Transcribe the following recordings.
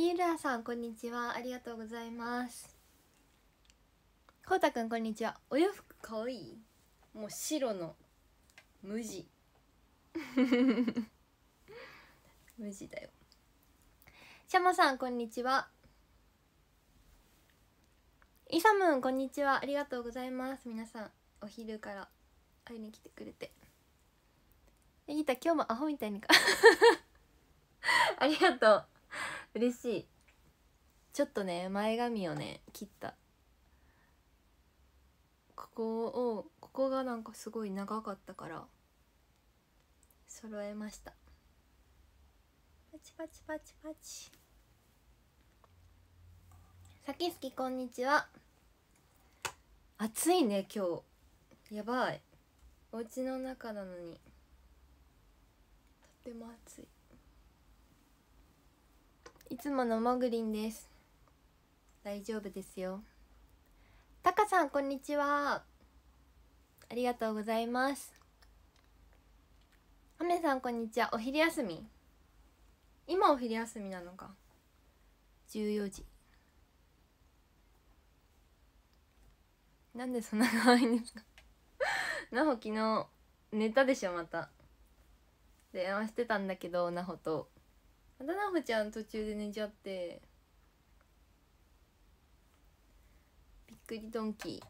ミールさんこんにちはありがとうございますこうたくんこんにちはお洋服かわいいもう白の無地 無地だよシャマさんこんにちはイサムンこんにちはありがとうございます皆さんお昼から会いに来てくれてえギタ今日もアホみたいにか ありがとう 嬉しいちょっとね前髪をね切ったここをここがなんかすごい長かったから揃えましたパチパチパチパチさきすきこんにちは暑いね今日やばいお家の中なのにとても暑いいつものもぐりんです大丈夫ですよたかさんこんにちはありがとうございますあめさんこんにちはお昼休み今お昼休みなのか14時なんでそんな可愛いんですかなほ 昨日寝たでしょまた電話してたんだけどなほとまた奈ちゃん途中で寝ちゃってびっくりドンキー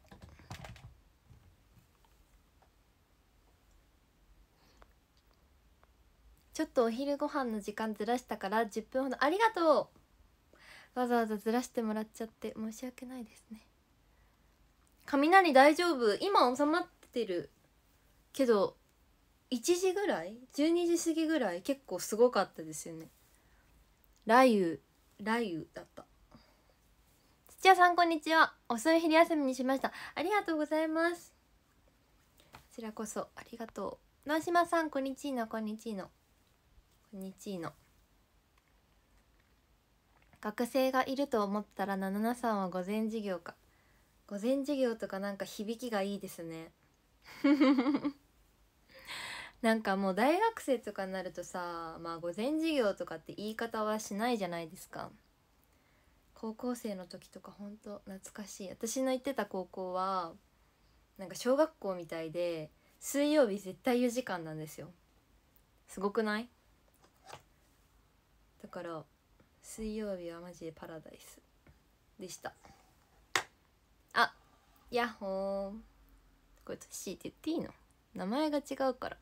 ちょっとお昼ご飯の時間ずらしたから10分ほどありがとうわざわざずらしてもらっちゃって申し訳ないですね雷大丈夫今収まってるけど1時ぐらい12時過ぎぐらい結構すごかったですよね雷雨雷雨だった土屋さんこんにちは遅い昼休みにしましたありがとうございますこちらこそありがとう直島さんこんにちはこんにちはこんにちは学生がいると思ったら77さんは午前授業か午前授業とかなんか響きがいいですねなんかもう大学生とかになるとさまあ午前授業とかって言い方はしないじゃないですか高校生の時とかほんと懐かしい私の行ってた高校はなんか小学校みたいで水曜日絶対4時間なんですよすごくないだから水曜日はマジでパラダイスでしたあヤッホーこれトって言っていいの名前が違うから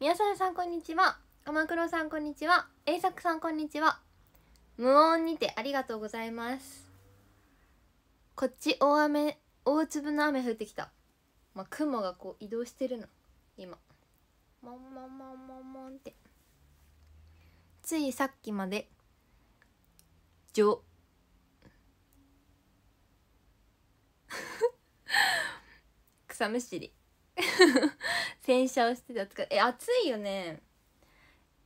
皆さんさんこんにちは鎌倉さんこんにちは栄作さんこんにちは無音にてありがとうございますこっち大雨大粒の雨降ってきたまあ、雲がこう移動してるの今モンモンモンモンモンってついさっきまでじょ 草むしり 洗車をしてたかえ暑いよね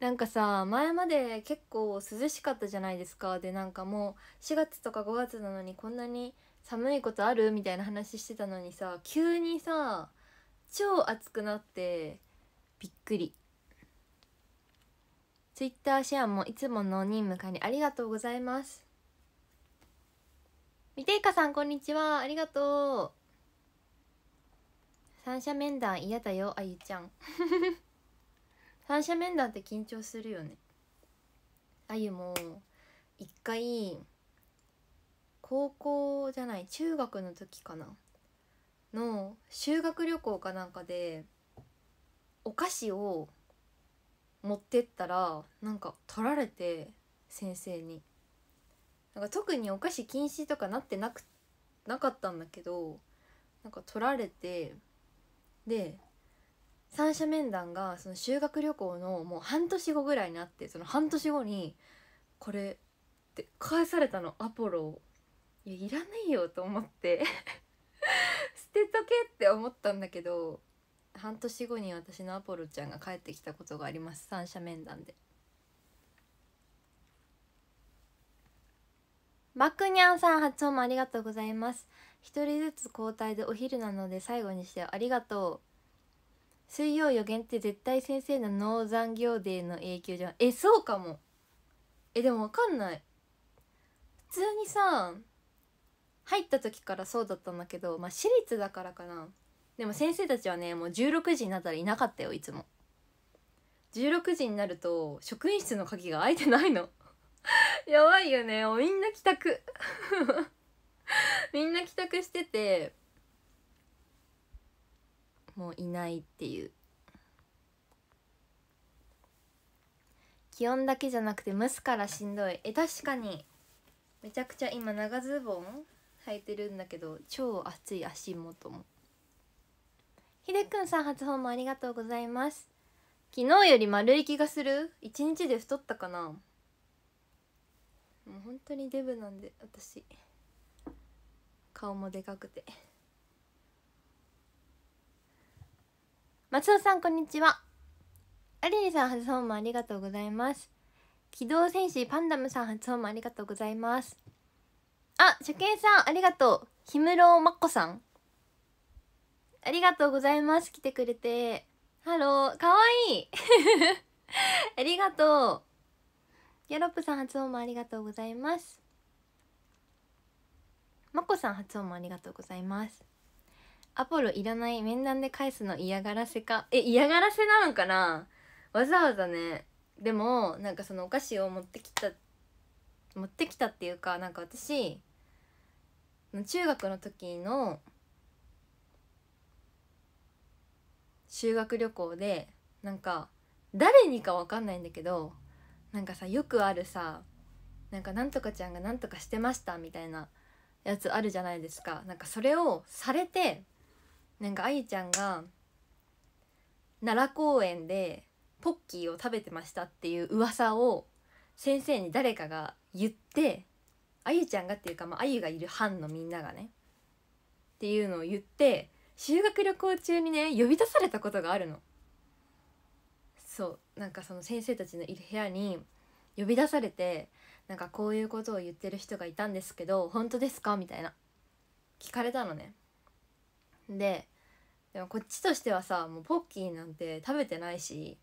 なんかさ前まで結構涼しかったじゃないですかでなんかもう4月とか5月なのにこんなに寒いことあるみたいな話してたのにさ急にさ超暑くなってびっくり Twitter シェアもいつもの任務管理ありがとうございますみていかさんこんにちはありがとう三者面談嫌だよあゆちゃん 三者面談って緊張するよねあゆも一回高校じゃない中学の時かなの修学旅行かなんかでお菓子を持ってったらなんか取られて先生になんか特にお菓子禁止とかなってなくなかったんだけどなんか取られてで三者面談がその修学旅行のもう半年後ぐらいになってその半年後に「これ」って返されたのアポロいやいらないよと思って 捨てとけって思ったんだけど半年後に私のアポロちゃんが帰ってきたことがあります三者面談で。マックニャンさん発音もありがとうございます。1人ずつ交代でお昼なので最後にしてありがとう水曜予言って絶対先生の脳残業デーの影響じゃんえそうかもえでも分かんない普通にさ入った時からそうだったんだけどまあ私立だからかなでも先生たちはねもう16時になったらいなかったよいつも16時になると職員室の鍵が開いてないの やばいよねみんな帰宅 みんな帰宅しててもういないっていう気温だけじゃなくて蒸すからしんどいえ確かにめちゃくちゃ今長ズボン履いてるんだけど超暑い足元もひでくんさん初訪問ありがとうございます昨日より丸い気がする一日で太ったかなもう本当にデブなんで私顔もでかくて松尾さんこんにちはアリリさん初訪問ありがとうございます機動戦士パンダムさん初訪問ありがとうございますあ初見さんありがとう氷室真子さんありがとうございます来てくれてハローかわいい ありがとうギャロップさん初訪問ありがとうございますまこさん発音もありがとうございますアポロいらない面談で返すの嫌がらせかえ嫌がらせなのかなわざわざねでもなんかそのお菓子を持ってきた持ってきたっていうかなんか私中学の時の修学旅行でなんか誰にか分かんないんだけどなんかさよくあるさなんかなんとかちゃんがなんとかしてましたみたいなやつあるじゃないですかなんかそれをされてなんかあゆちゃんが奈良公園でポッキーを食べてましたっていう噂を先生に誰かが言ってあゆちゃんがっていうか、まあゆがいる班のみんながねっていうのを言って修学旅行中にね呼び出されたことがあるの。そうなんかその先生たちのいる部屋に呼び出されてなんかこういうことを言ってる人がいたんですけど本当ですかみたいな聞かれたのねででもこっちとしてはさもうポッキーなんて食べてないし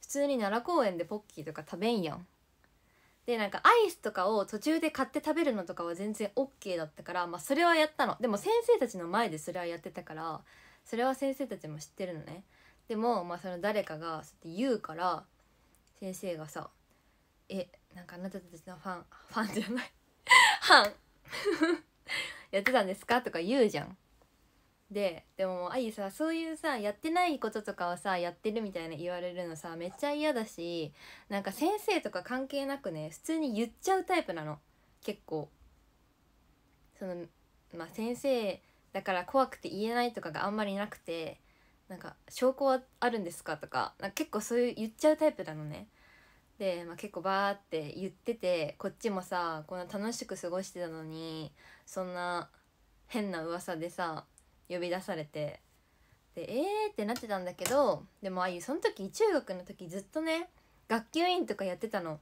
普通に奈良公園でポッキーとか食べんやんでなんかアイスとかを途中で買って食べるのとかは全然 OK だったからまあそれはやったのでも先生たちの前でそれはやってたからそれは先生たちも知ってるのねでもまあその誰かがそうって言うから先生がさ「えなんかあなたたちのファンファンじゃないファン やってたんですかとか言うじゃん。ででもあゆさそういうさやってないこととかをさやってるみたいな言われるのさめっちゃ嫌だしなんか先生とか関係なくね普通に言っちゃうタイプなの結構。そのまあ、先生だから怖くて言えないとかがあんまりなくてなんか証拠はあるんですかとかなんか結構そういう言っちゃうタイプなのね。で、まあ、結構バーって言っててこっちもさこんな楽しく過ごしてたのにそんな変な噂でさ呼び出されてでえーってなってたんだけどでもあゆその時中学の時ずっとね学級委員とかやってたの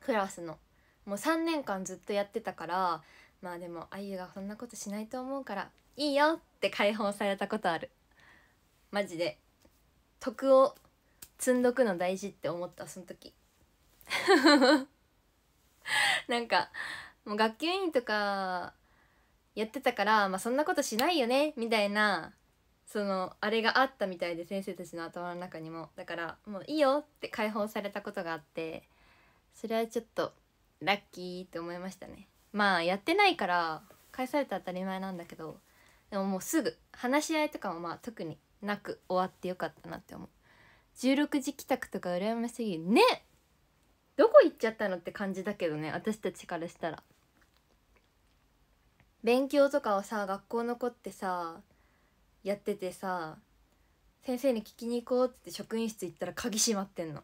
クラスのもう3年間ずっとやってたからまあでもあゆがそんなことしないと思うからいいよって解放されたことあるマジで徳を積んどくの大事って思ったその時 なんかもう学級委員とかやってたから、まあ、そんなことしないよねみたいなそのあれがあったみたいで先生たちの頭の中にもだからもういいよって解放されたことがあってそれはちょっとラッキーって思いましたねまあやってないから返された当たり前なんだけどでももうすぐ話し合いとかもまあ特になく終わってよかったなって思う16時帰宅とか羨ましすぎるねどこ行っちゃったのって感じだけどね私たちからしたら勉強とかをさ学校の子ってさやっててさ先生に聞きに行こうって職員室行ったら鍵閉まってんの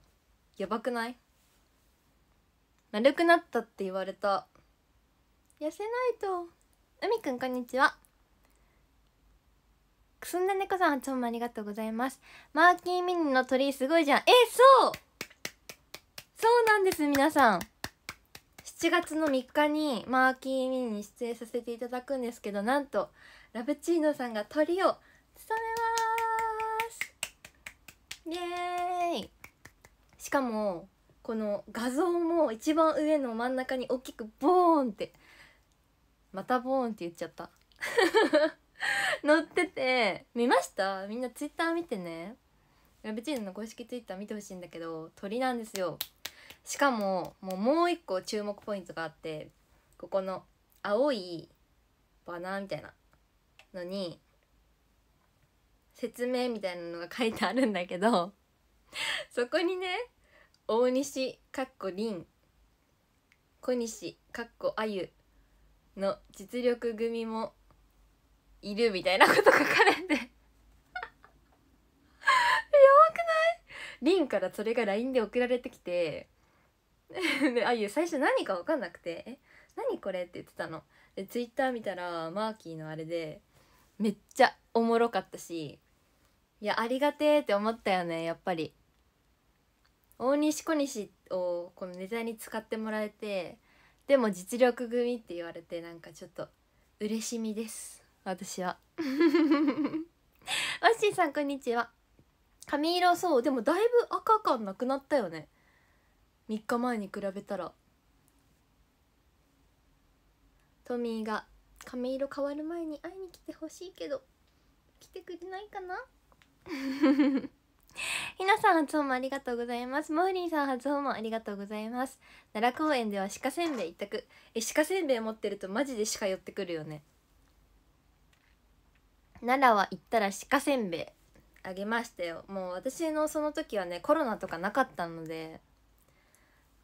やばくない丸くなったって言われた痩せないとみくんこんにちはくすんだ猫さんどうもありがとうございますマーキーミニの鳥すごいじゃんえそうそうなんです皆さん7月の3日にマーキーミニに出演させていただくんですけどなんとラブチーノさんが鳥を務めますイエーイしかもこの画像も一番上の真ん中に大きくボーンってまたボーンって言っちゃった 乗ってて見ましたみんなツイッター見てねラブチーズの公式ツイッター見てほしいんだけど鳥なんですよしかももうもう一個注目ポイントがあってここの青いバナーみたいなのに説明みたいなのが書いてあるんだけど そこにね大西かっこりん小西かっこあゆの実力組もいるみたいなこと書かれて やばくないリンからそれが LINE で送られてきて であゆ最初何か分かんなくて「え何これ?」って言ってたの。でツイッター見たらマーキーのあれでめっちゃおもろかったしいやありがてえって思ったよねやっぱり。大西小西をこのネタに使ってもらえてでも実力組って言われてなんかちょっと嬉しみです。私は ワッシーさんこんにちは髪色そうでもだいぶ赤感なくなったよね3日前に比べたらトミーが髪色変わる前に会いに来てほしいけど来てくれないかな ひなさん発音もありがとうございますモーリンさん初訪問ありがとうございます奈良公園では鹿せんべい一択え鹿せんべい持ってるとマジで鹿寄ってくるよね奈良は行ったら鹿せんべいあげましたよもう私のその時はねコロナとかなかったので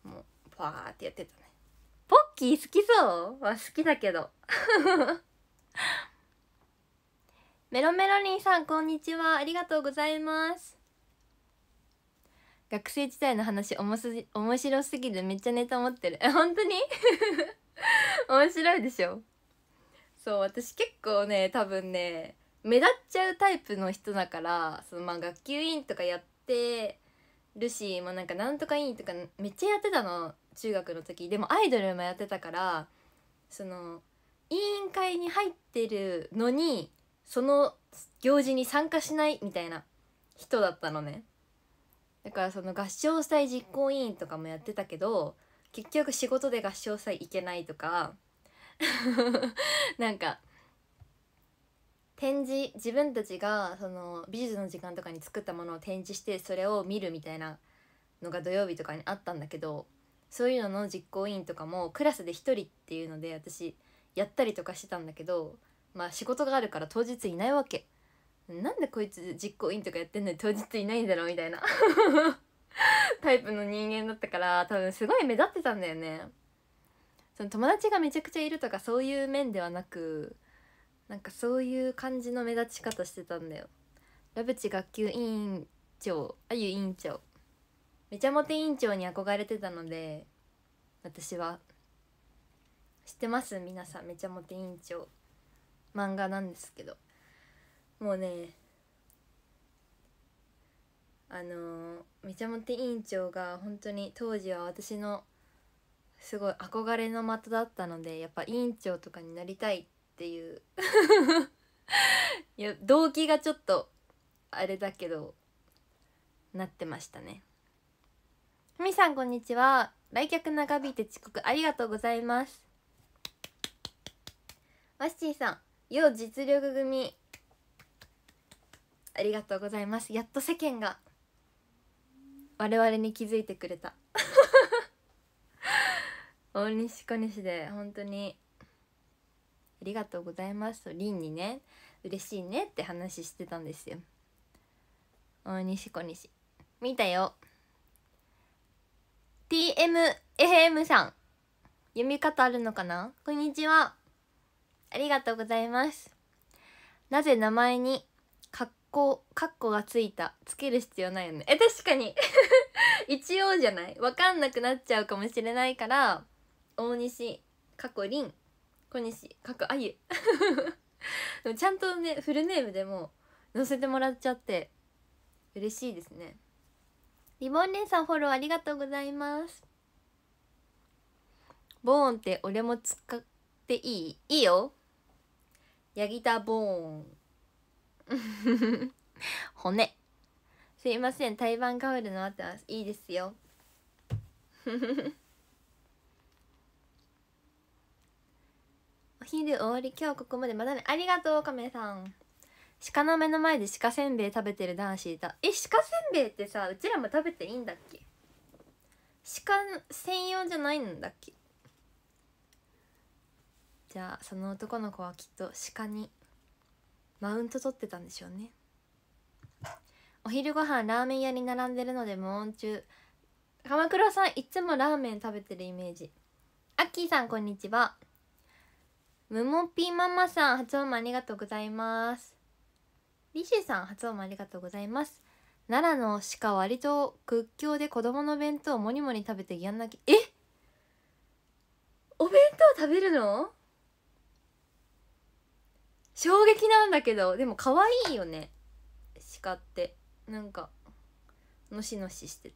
もうパーってやってたねポッキー好きそうは好きだけど メロメロリンさんこんにちはありがとうございます学生時代の話おもす面白すぎるめっちゃネタ持ってるえ本当に 面白いでしょそう私結構ね多分ね目立っちゃうタイプの人だからそのまあ学級委員とかやってるし、まあ、なんかなんとか委員とかめっちゃやってたの中学の時でもアイドルもやってたからその委員会に入ってるのにその行事に参加しないみたいな人だったのねだからその合唱祭実行委員とかもやってたけど結局仕事で合唱祭行けないとか なんか展示自分たちがその美術の時間とかに作ったものを展示してそれを見るみたいなのが土曜日とかにあったんだけどそういうのの実行委員とかもクラスで1人っていうので私やったりとかしてたんだけどまあ仕事があるから当日いないわけなんでこいつ実行委員とかやってんのに当日いないんだろうみたいな タイプの人間だったから多分すごい目立ってたんだよねその友達がめちゃくちゃいるとかそういう面ではなくなんかそういう感じの目立ち方してたんだよラブチ学級委員長あゆ委員長めちゃモテ委員長に憧れてたので私は知ってます皆さんめちゃモテ委員長漫画なんですけどもうねあのー、めちゃモテ委員長が本当に当時は私のすごい憧れの的だったのでやっぱ委員長とかになりたいっっていう いや動機がちょっとあれだけどなってましたねふみさんこんにちは来客長引いて遅刻ありがとうございますワッシーさんよう実力組ありがとうございますやっと世間が我々に気づいてくれた 大西小西で本当にありがとうございます」とリンにね嬉しいねって話してたんですよ。大西小西見たよ TMFM さん読み方あるのかなこんにちはありがとうございますなぜ名前に格好カッコがついたつける必要ないよねえ確かに 一応じゃないわかんなくなっちゃうかもしれないから大西過去り小西かくあゆ ちゃんとねフルネームでも載せてもらっちゃって嬉しいですねリボン姉さんフォローありがとうございますボーンって俺も使っていいいいよヤギタボーン 骨すいません台湾カウルの後はいいですよ 昼終わり今日ここまでまたねありがとうカメさん鹿の目の前で鹿せんべい食べてる男子いたえ鹿せんべいってさうちらも食べていいんだっけ鹿専用じゃないんだっけじゃあその男の子はきっと鹿にマウント取ってたんでしょうねお昼ご飯ラーメン屋に並んでるので無音中鎌倉さんいつもラーメン食べてるイメージアッキーさんこんにちはむもぴママさん発音ありがとうございますリシさん発音ありがとうございます奈良の鹿割と屈強で子供の弁当をもニもニ食べてやんなきえお弁当食べるの衝撃なんだけどでも可愛いよね鹿ってなんかのしのししてて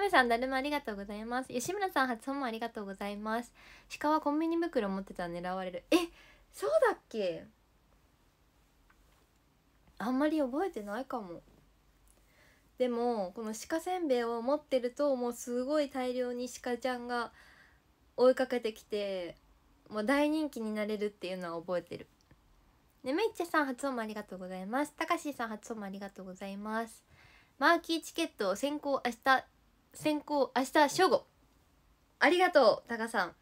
部さんだるまありがとうございます吉村さん初本もありがとうございます鹿はコンビニ袋持ってたら狙われるえそうだっけあんまり覚えてないかもでもこの鹿せんべいを持ってるともうすごい大量に鹿ちゃんが追いかけてきてもう大人気になれるっていうのは覚えてるねめっちゃさん初音もありがとうございますたかしさん初音もありがとうございますマーキーチケットを先行明日先行明日正午ありがとうタカさん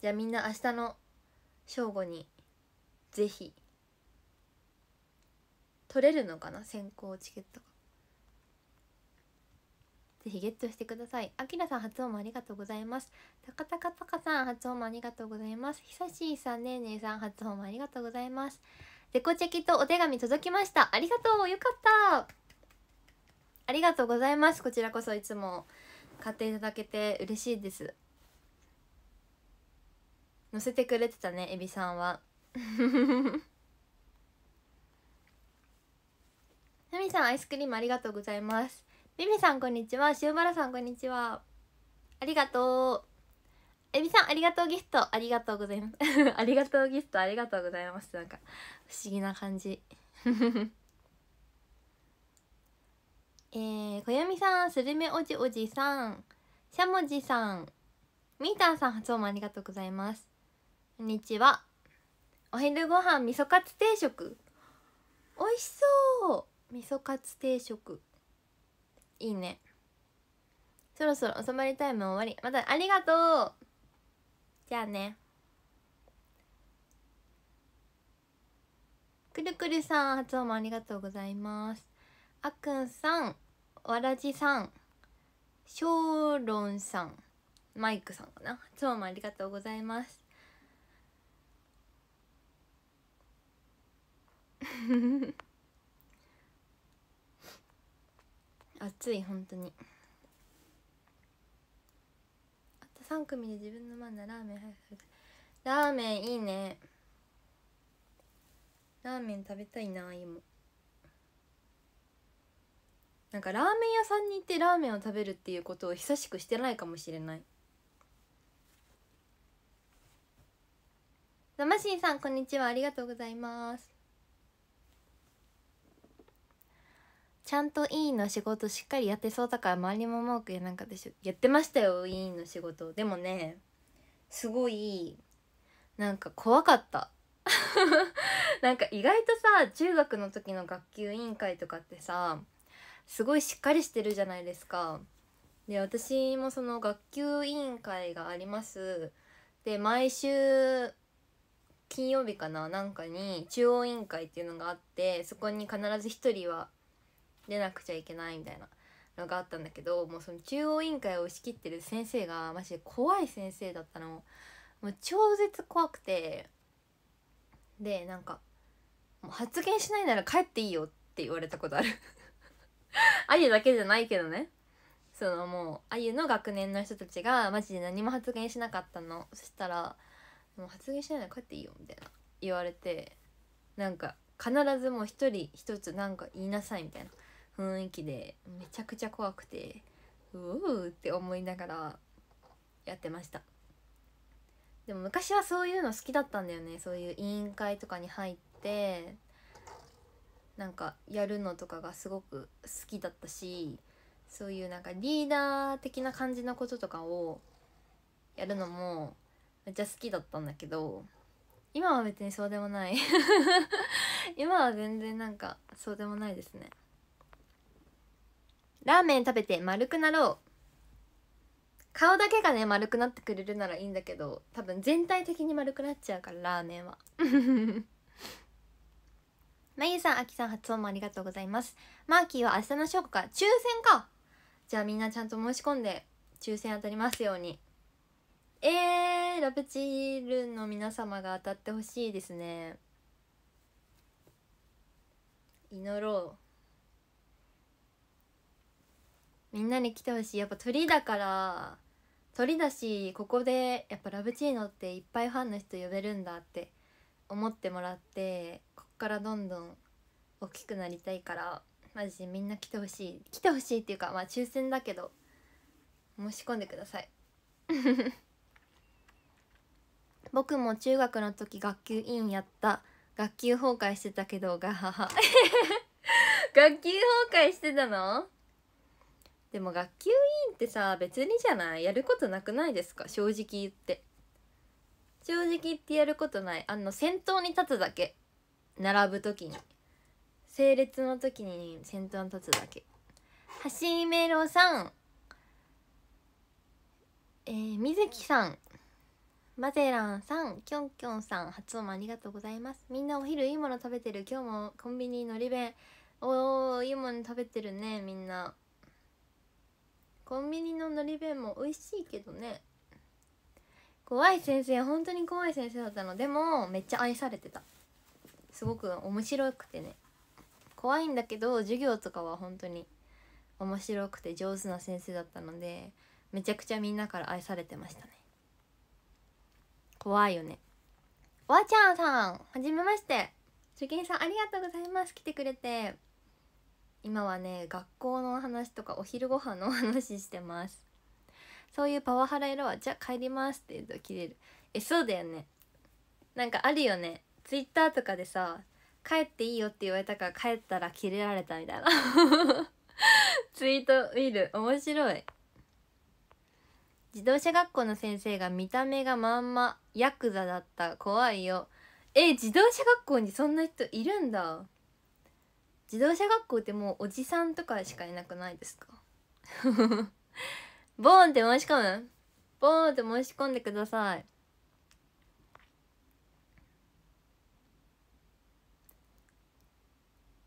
じゃあみんな明日の正午にぜひ取れるのかな先行チケットがぜひゲットしてくださいあきらさん発音もありがとうございますたかたかたかさん発音もありがとうございますひさしーさんねえねえさん発音もありがとうございますデコチェキとお手紙届きましたありがとうよかったありがとうございますこちらこそいつも買っていただけて嬉しいです載せてくれてたねエビさんはナ みさんアイスクリームありがとうございますミミさんこんにちは塩原さんこんにちはありがとうエビさん ありがとうギフトありがとうございますありがとうギフトありがとうございますなんか不思議な感じえー、こよみさん、スルメおじおじさん、しゃもじさん、みーたんさん発音もありがとうございます。こんにちは。お昼ご飯味噌カツ定食。美味しそう味噌カツ定食。いいね。そろそろ収まりタイム終わり。またありがとうじゃあね。くるくるさん、発音もありがとうございます。あくんさんわらじさんショーロンさんマイクさんかないつもありがとうございます 暑い本当にあと3組で自分のマンダラーメン早くラーメンいいねラーメン食べたいな今なんかラーメン屋さんに行ってラーメンを食べるっていうことを久しくしてないかもしれないザマシンさんこんにちはありがとうございますちゃんと委員の仕事しっかりやってそうだから周りも文句やなんかでしょやってましたよ委員の仕事でもねすごいなんか怖かった なんか意外とさ中学の時の学級委員会とかってさすごいしっかりしてるじゃないですか。で私もその学級委員会があります。で毎週金曜日かななんかに中央委員会っていうのがあってそこに必ず1人は出なくちゃいけないみたいなのがあったんだけどもうその中央委員会を仕切ってる先生がマジで怖い先生だったのもう超絶怖くてでなんか「もう発言しないなら帰っていいよ」って言われたことあるあ ゆだけじゃないけどねそのもうあゆの学年の人たちがマジで何も発言しなかったのそしたら「もう発言しないのこうやっていいよ」みたいな言われてなんか必ずもう一人一つなんか言いなさいみたいな雰囲気でめちゃくちゃ怖くてううって思いながらやってましたでも昔はそういうの好きだったんだよねそういう委員会とかに入ってなんかやるのとかがすごく好きだったしそういうなんかリーダー的な感じのこととかをやるのもめっちゃ好きだったんだけど今は別にそうでもない 今は全然なんかそうでもないですねラーメン食べて丸くなろう顔だけがね丸くなってくれるならいいんだけど多分全体的に丸くなっちゃうからラーメンは まゆさん、あきさん、発音もありがとうございます。マーキーは明日のショか、抽選かじゃあみんなちゃんと申し込んで、抽選当たりますように。えー、ラブチールの皆様が当たってほしいですね。祈ろう。みんなに来てほしい。やっぱ鳥だから、鳥だし、ここでやっぱラブチーノっていっぱいファンの人呼べるんだって思ってもらって、からどんどん大きくなりたいからマジでみんな来てほしい来てほしいっていうかまあ抽選だけど申し込んでください 僕も中学の時学級委員やった学級崩壊してたけどガハハ 学級崩壊してたのでも学級委員ってさ別にじゃないやることなくないですか正直言って正直言ってやることないあの先頭に立つだけ並ぶ時に整列の時に先頭に立つだけ橋井明朗さんえー、水木さんマゼランさんきょんきょんさん初音もありがとうございますみんなお昼いいもの食べてる今日もコンビニのり弁おーいいもの食べてるねみんなコンビニののり弁も美味しいけどね怖い先生本当に怖い先生だったのでもめっちゃ愛されてたすごく面白くてね怖いんだけど授業とかは本当に面白くて上手な先生だったのでめちゃくちゃみんなから愛されてましたね怖いよねわちゃんさんはじめまして初見さんありがとうございます来てくれて今はね学校の話とかお昼ご飯の話してますそういうパワハラ色はじゃあ帰りますって言うと切れるえそうだよねなんかあるよねツイッターとかでさ「帰っていいよ」って言われたから帰ったらキレられたみたいな ツイート見る面白い自動車学校の先生が見た目がまんまヤクザだった怖いよえ自動車学校にそんな人いるんだ自動車学校ってもうおじさんとかしかいなくないですか ボーンって申し込むボーンって申し込んでください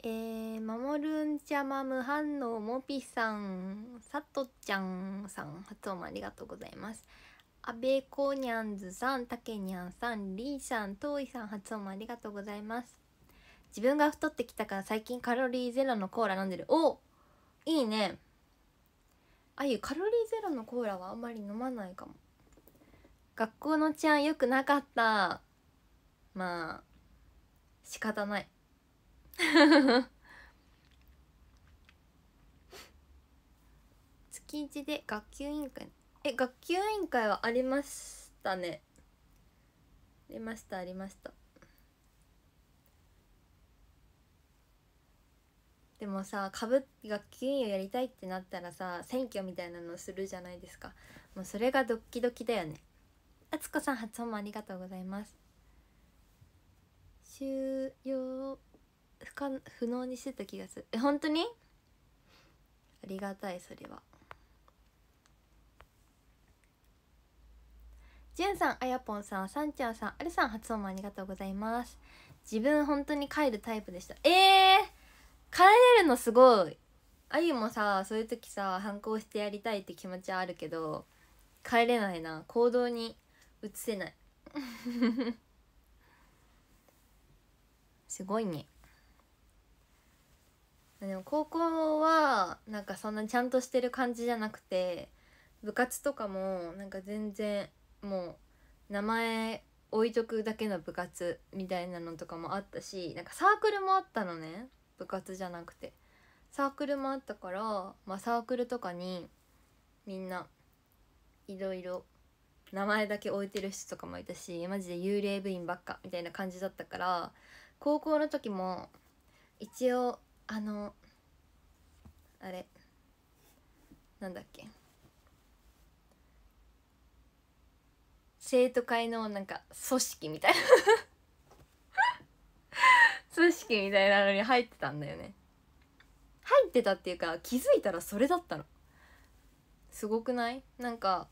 えー、まもるんちゃま無反応もぴさん、さとちゃんさん、発音ありがとうございます。あべこにゃんずさん、たけにゃんさん、りーさん、とういさん、発音ありがとうございます。自分が太ってきたから最近カロリーゼロのコーラ飲んでる。おいいね。あゆ、カロリーゼロのコーラはあんまり飲まないかも。学校の治安良くなかった。まあ、仕方ない。月一で学級委員会え学級委員会はありましたねありましたありましたでもさ株学級委員をやりたいってなったらさ選挙みたいなのするじゃないですかもうそれがドッキドキだよねあつこさん発音もありがとうございます終了不可不能にしてた気がするえ本当にありがたいそれはじゅんさんあやぽんさんさんちゃんさんあるさん初音もありがとうございます自分本当に帰るタイプでしたえー、帰れるのすごいあゆもさそういう時さ反抗してやりたいって気持ちはあるけど帰れないな行動に移せない すごいねでも高校はなんかそんなちゃんとしてる感じじゃなくて部活とかもなんか全然もう名前置いとくだけの部活みたいなのとかもあったしなんかサークルもあったのね部活じゃなくてサークルもあったから、まあ、サークルとかにみんないろいろ名前だけ置いてる人とかもいたしマジで幽霊部員ばっかみたいな感じだったから高校の時も一応あのあれなんだっけ生徒会のなんか組織みたいな 組織みたいなのに入ってたんだよね入ってたっていうか気づいたらそれだったのすごくないなんか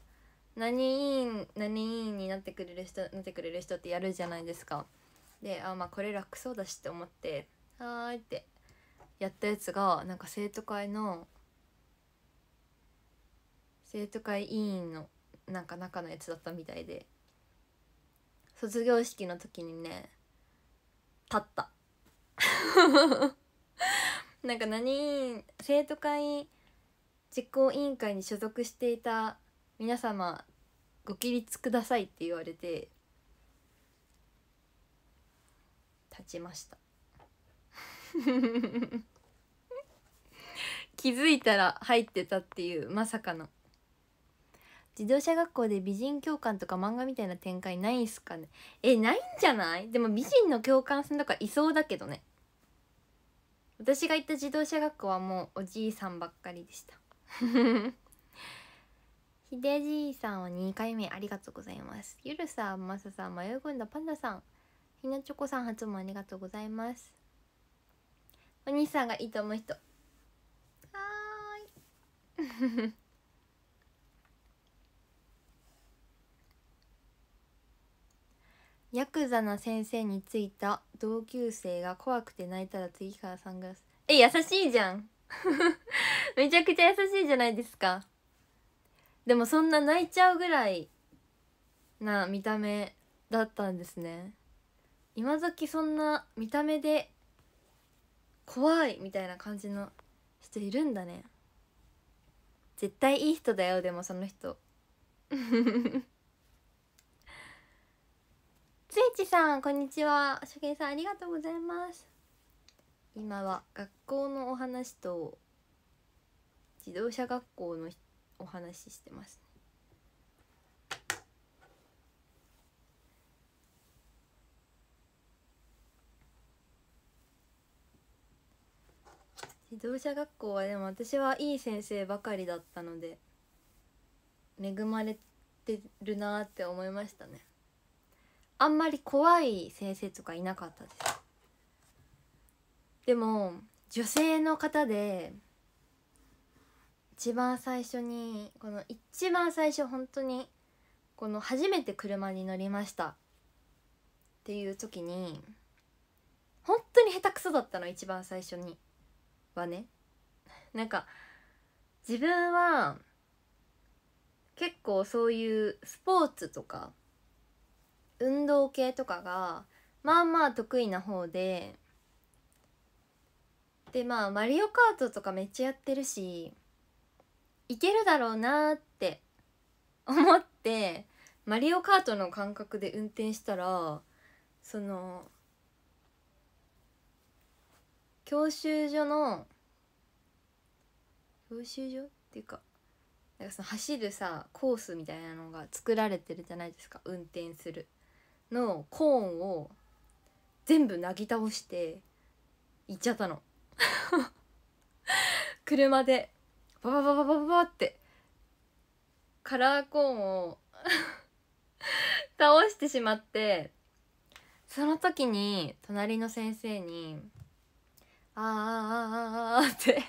何委員何委員になってくれる人なってくれる人ってやるじゃないですかであまあこれ楽そうだしって思って「はーい」ってやったやつがなんか生徒会の生徒会委員のなんか中のやつだったみたいで卒業式の時にね立った なんか何生徒会実行委員会に所属していた皆様ご起立くださいって言われて立ちました気づいたら入ってたっていうまさかの自動車学校で美人教官とか漫画みたいな展開ないんすかねえないんじゃないでも美人の教官さんとかいそうだけどね私が行った自動車学校はもうおじいさんばっかりでした ひでじいさんは2回目ありがとうございますゆるさんまささん迷い込んだパンダさんひなちょこさん初もありがとうございますお兄さんがいいと思う人 ヤクザな先生についた同級生が怖くて泣いたら次からサングラスえ優しいじゃん めちゃくちゃ優しいじゃないですかでもそんな泣いちゃうぐらいな見た目だったんですね今時そんな見た目で怖いみたいな感じの人いるんだね絶対いい人だよでもその人ついちさんこんにちは初見さんありがとうございます今は学校のお話と自動車学校のお話してます自動車学校はでも私はいい先生ばかりだったので恵まれてるなって思いましたねあんまり怖い先生とかいなかったですでも女性の方で一番最初にこの一番最初本当にこの初めて車に乗りましたっていう時に本当に下手くそだったの一番最初にはね なんか自分は結構そういうスポーツとか運動系とかがまあまあ得意な方ででまあマリオカートとかめっちゃやってるしいけるだろうなって思ってマリオカートの感覚で運転したらその教習所の教習所っていうかなんかその走るさコースみたいなのが作られてるじゃないですか運転するのコーンを全部なぎ倒して行っちゃったの 車でバババババババってカラーコーンを 倒してしまってその時に隣の先生にあーあーああって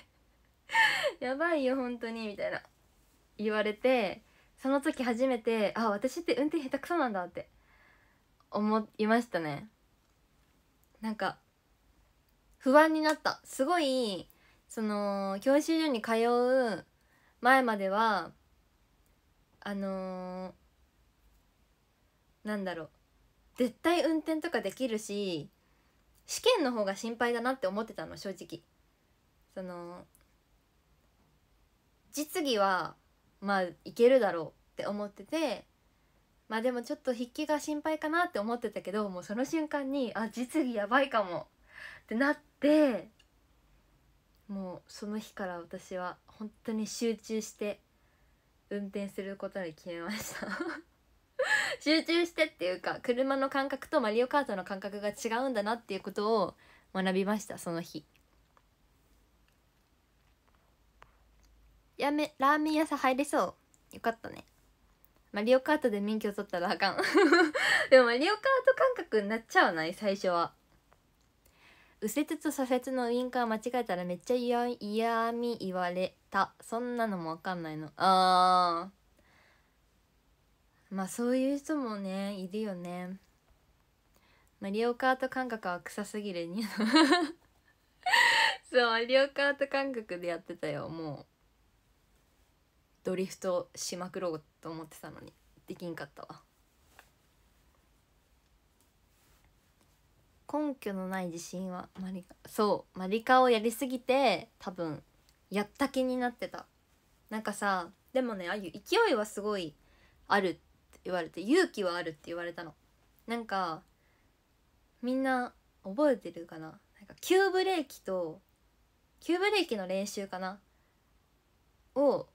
やばいよ本当にみたいな言われてその時初めてあ私って運転下手くそなんだって思いましたねなんか不安になったすごいその教習所に通う前まではあのー、なんだろう絶対運転とかできるし試験の方が心配だなって思ってたの正直その実技はまあいけるだろうって思っててまあでもちょっと筆記が心配かなって思ってたけどもうその瞬間にあ実技やばいかもってなってもうその日から私は本当に集中して運転することに決めました集中してっていうか車の感覚とマリオカートの感覚が違うんだなっていうことを学びましたその日やめラーメン屋さん入れそうよかったねマリオカートで免許取ったらあかん でもマリオカート感覚になっちゃわない最初は右折と左折のウインカー間違えたらめっちゃ嫌み言われたそんなのも分かんないのあーまあそういう人もねいるよねマリオカート感覚は臭すぎる そうマリオカート感覚でやってたよもうドリフトしまくろうと思ってたのにできんかったわ根拠のない自信はマリカそうマリカをやりすぎて多分やった気になってたなんかさでもねああいう勢いはすごいある言われて勇気はあるって言われたのなんかみんな覚えてるかななんか急ブレーキと急ブレーキの練習かなを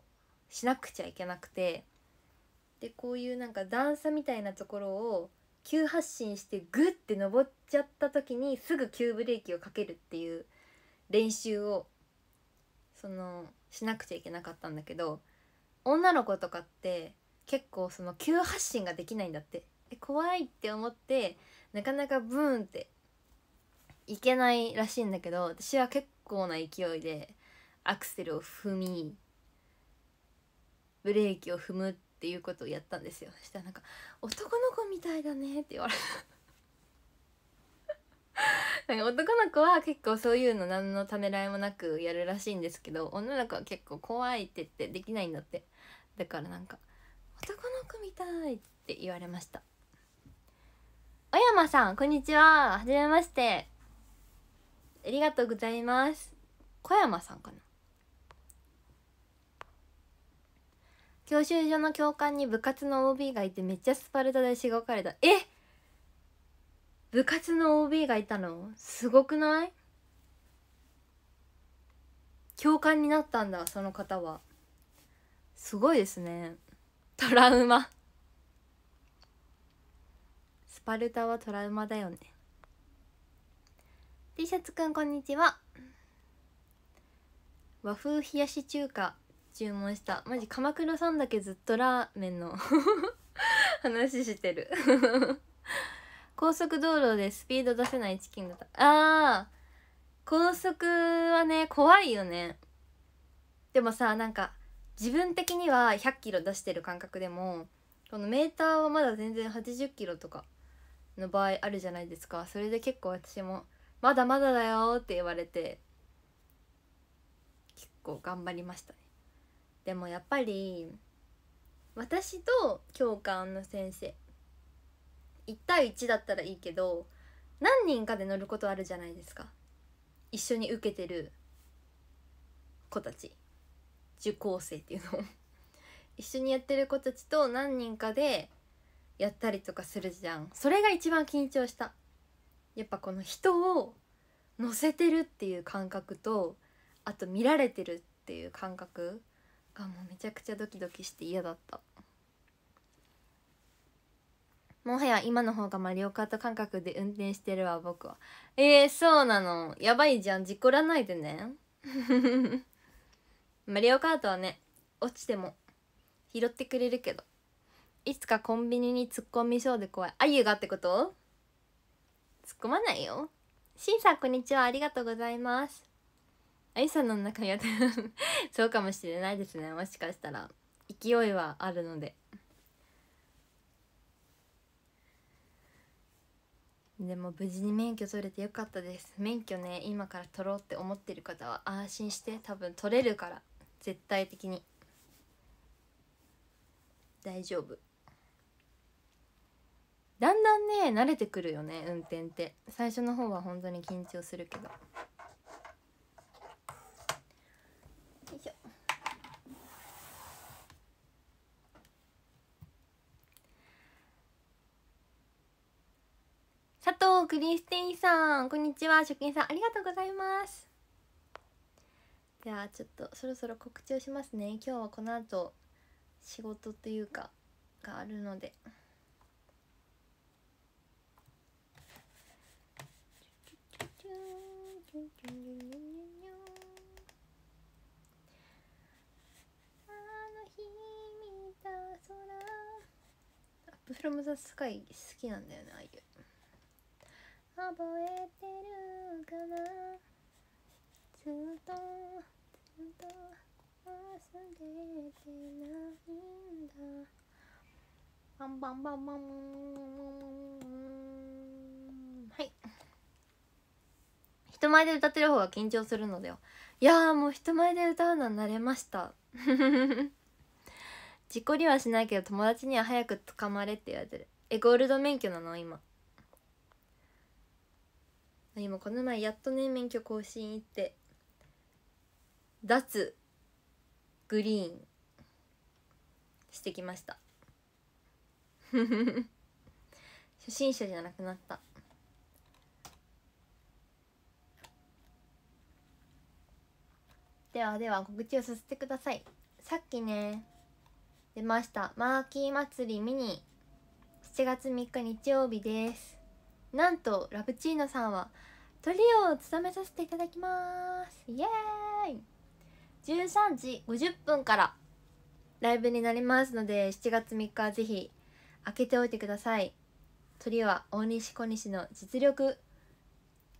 しなくちゃいけなくてでこういうなんか段差みたいなところを急発進してグッて登っちゃった時にすぐ急ブレーキをかけるっていう練習をそのしなくちゃいけなかったんだけど女の子とかって結構その急発進ができないんだってえ怖いって思ってなかなかブーンっていけないらしいんだけど私は結構な勢いでアクセルを踏みブレーキを踏むっていうことをやったんですよそしたらなんか「男の子みたいだね」って言われた なんか男の子は結構そういうの何のためらいもなくやるらしいんですけど女の子は結構怖いって言ってできないんだってだからなんか男の子みたいって言われました小山さんこんにちははじめましてありがとうございます小山さんかな教習所の教官に部活の OB がいてめっちゃスパルタでしごかれたえ部活の OB がいたのすごくない教官になったんだその方はすごいですねトラウマスパルタはトラウマだよね T シャツくんこんにちは和風冷やし中華注文したマジ鎌倉さんだけずっとラーメンの 話してる高速道路でスピード出せないチキンだったあー高速はね怖いよねでもさなんか自分的には100キロ出してる感覚でもこのメーターはまだ全然80キロとかの場合あるじゃないですかそれで結構私も「まだまだだよ」って言われて結構頑張りましたね。でもやっぱり私と教官の先生1対1だったらいいけど何人かで乗ることあるじゃないですか一緒に受けてる子たち受講生っていうのを 一緒にやってる子たちと何人かでやったりとかするじゃんそれが一番緊張したやっぱこの人を乗せてるっていう感覚とあと見られてるっていう感覚がもうめちゃくちゃドキドキして嫌だったもはや今の方がマリオカート感覚で運転してるわ僕はえー、そうなのやばいじゃん事故らないでね マリオカートはね落ちても拾ってくれるけどいつかコンビニに突っ込みそうで怖いあゆがってこと突っ込まないよしんさんこんにちはありがとうございますあゆさんの中身は そうかもしれないですねもしかしたら勢いはあるのででも無事に免許取れてよかったです免許ね今から取ろうって思ってる方は安心して多分取れるから絶対的に大丈夫だんだんね慣れてくるよね運転って最初の方は本当に緊張するけどよいしょ佐藤クリステインさんこんにちは職員さんありがとうございますじゃあちょっとそろそろ告知をしますね今日はこの後仕事というかがあるのであのアップフロムザスカイ好きなんだよねああいう覚えてるかなずっとずっと忘れてないんだバンバンバンバンはい人前で歌ってる方が緊張するのだよいやもう人前で歌うのは慣れました事故りはしないけど友達には早く捕まれって言われてるえゴールド免許なの今今この前やっとね免許更新行って脱グリーンしてきました 初心者じゃなくなったではでは告知をさせてくださいさっきね出ましたマーキー祭りミニ7月3日日曜日ですなんとラプチーノさんはトリオを務めさせていただきますイエーイ13時50分からライブになりますので7月3日ぜひ開けておいてください鳥は大西小西の実力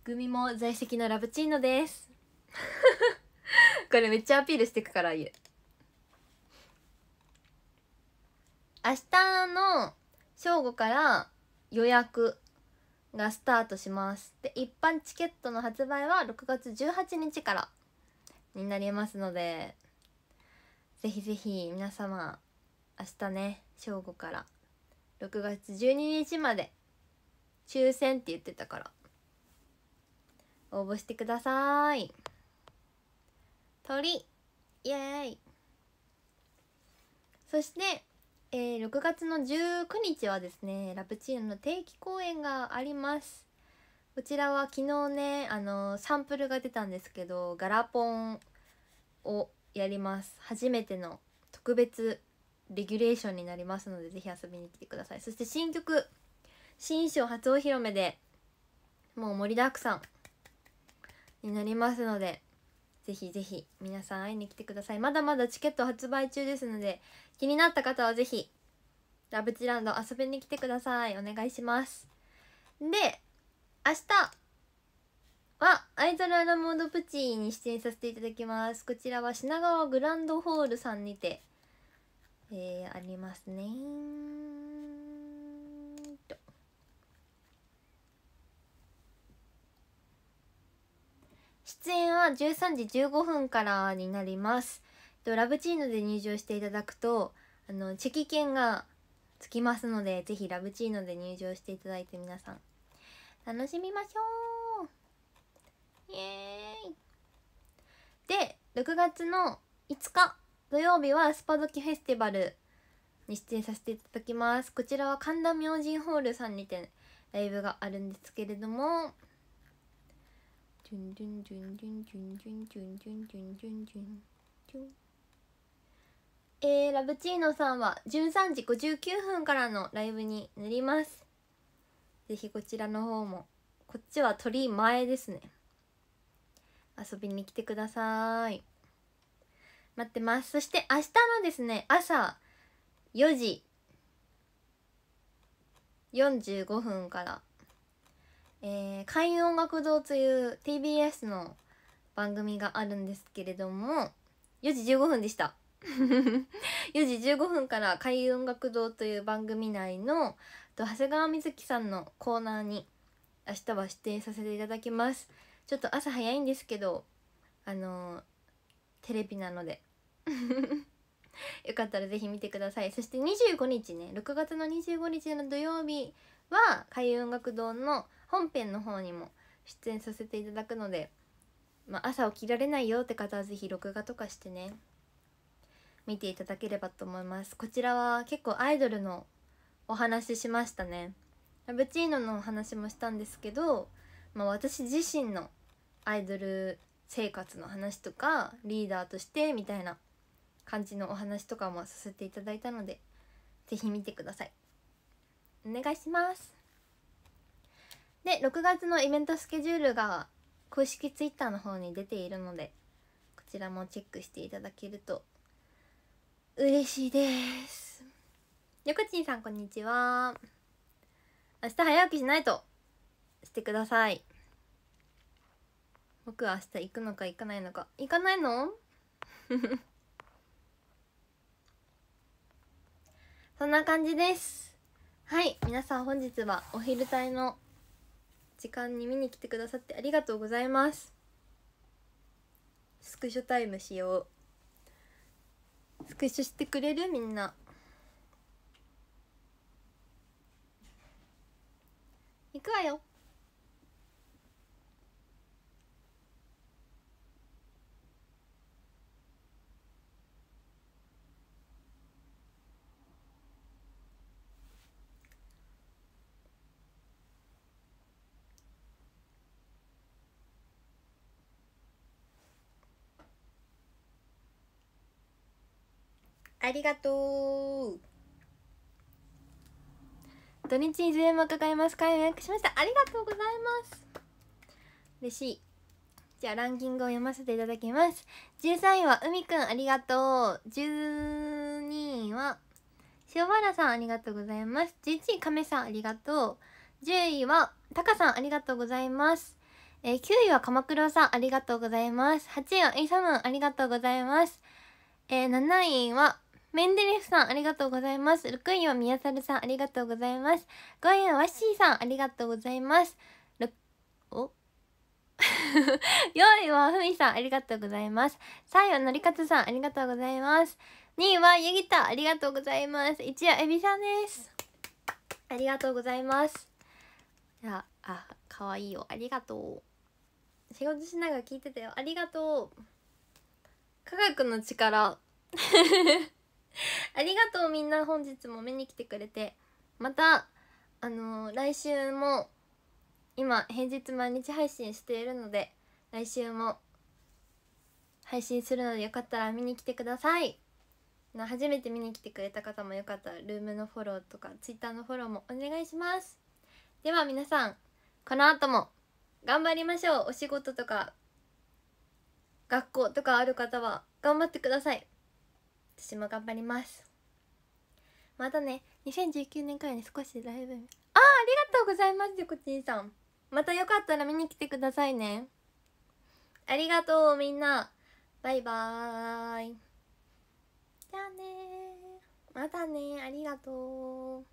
組も在籍のラブチーノです これめっちゃアピールしてくから言う明日の正午から予約がスタートしますで一般チケットの発売は6月18日からになりますのでぜひぜひ皆様明日ね正午から6月12日まで抽選って言ってたから応募してください鳥イエーイそして、えー、6月の19日はですねラプチームの定期公演がありますこちらは昨日ねあのー、サンプルが出たんですけどガラポンをやります初めての特別レギュレーションになりますのでぜひ遊びに来てくださいそして新曲新衣装初お披露目でもう盛りだくさんになりますのでぜひぜひ皆さん会いに来てくださいまだまだチケット発売中ですので気になった方はぜひラブチランド遊びに来てくださいお願いしますで明日はアイドルアラモードプチに出演させていただきますこちらは品川グランドホールさんにてえー、ありますねと出演は13時15分からになりますとラブチーノで入場していただくとあのチェキ券がつきますのでぜひラブチーノで入場していただいて皆さん楽しみましょうイエーイで6月の5日土曜日はスパドキフェスティバルに出演させていただきますこちらは神田明神ホールさんにてライブがあるんですけれどもえー、ラブチーノさんは13時59分からのライブになりますぜひこちらの方もこっちは鳥前ですね遊びに来てください待ってますそして明日のですね朝4時45分から「えー、開運音楽堂」という TBS の番組があるんですけれども4時15分でした4 時15分から「開運音楽堂」という番組内の長谷川瑞希さんのコーナーに明日は出演させていただきます。ちょっと朝早いんですけどあのテレビなので よかったら是非見てくださいそして25日ね6月の25日の土曜日は開運音楽堂の本編の方にも出演させていただくので、まあ、朝起きられないよって方は是非録画とかしてね見ていただければと思いますこちらは結構アイドルのお話ししましたねラブチーノのお話もしたんですけど、まあ、私自身のアイドル生活の話とかリーダーとしてみたいな感じのお話とかもさせていただいたので是非見てくださいお願いしますで6月のイベントスケジュールが公式 Twitter の方に出ているのでこちらもチェックしていただけると嬉しいですよこちんさんこんにちは明日早起きしないとしてください僕は明日行くのか行かないのか行かないの そんな感じですはい皆さん本日はお昼帯の時間に見に来てくださってありがとうございますスクショタイムしようスクショしてくれるみんな行くわよありがとう土日にも伺います会予約しましたありがとうございます嬉しいじゃあランキングを読ませていただきます13位は海くんありがとう12位は塩原さんありがとうございます11位亀さんありがとう10位はタカさんありがとうございますえー、9位は鎌倉さんありがとうございます8位はエイサムありがとうございますえー、7位はメンデレフさん、ありがとうございます。6位は宮猿さん、ありがとうございます。5位はワッシーさん、ありがとうございます。お4 位はふみさん、ありがとうございます。3位はのりかつさん、ありがとうございます。2位はゆぎた、ありがとうございます。1位はえびさんです。ありがとうございます。あ、あ、かわいいよ。ありがとう。仕事しながら聞いてたよ。ありがとう。科学の力。ありがとうみんな本日も見に来てくれてまたあのー、来週も今平日毎日配信しているので来週も配信するのでよかったら見に来てください初めて見に来てくれた方もよかったらルームのフォローとか Twitter のフォローもお願いしますでは皆さんこの後も頑張りましょうお仕事とか学校とかある方は頑張ってください私も頑張りますまたね2019年からに少しライブああありがとうございますジコチンさんまたよかったら見に来てくださいねありがとうみんなバイバーイじゃあねまたねありがとう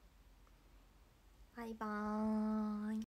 バイバーイ